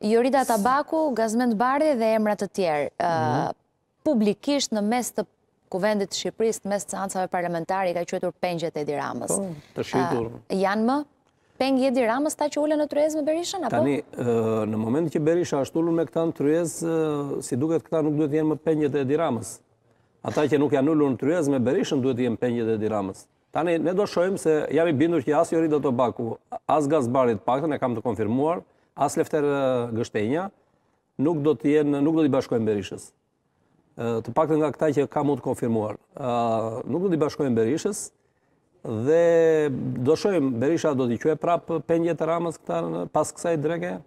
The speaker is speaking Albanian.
Jorida Tabaku, Gazmend Bardi dhe emrat të tjerë, uh, mhm. publikisht në mes të kuvendit Shqipërisë, në mes të ansave parlamentari, ka qëtur pengjet e diramës. Po, të uh, Janë më? Pengjet e diramës ta që ullën në tryez me Berishën? Po? Tani, uh, në moment që Berisha ashtu ullën me këta në Tryezë, si duket këta nuk duhet jenë më pengjet e diramës. Ata që nuk janë ullën në tryez me Berishën duhet jenë pengjet e diramës. Tani, ne do shojmë se jam i bindur që do Jorida Tabaku, as të pakten, e kam të konfirmuar, as lefter gështenja, nuk do të jenë, nuk do të i bashkojnë Berishës. Të pak të nga këta që ka mund të konfirmuar. Nuk do të i bashkojnë Berishës, dhe do shojmë Berisha do të i prapë penjet e ramës këta pas kësaj dreke?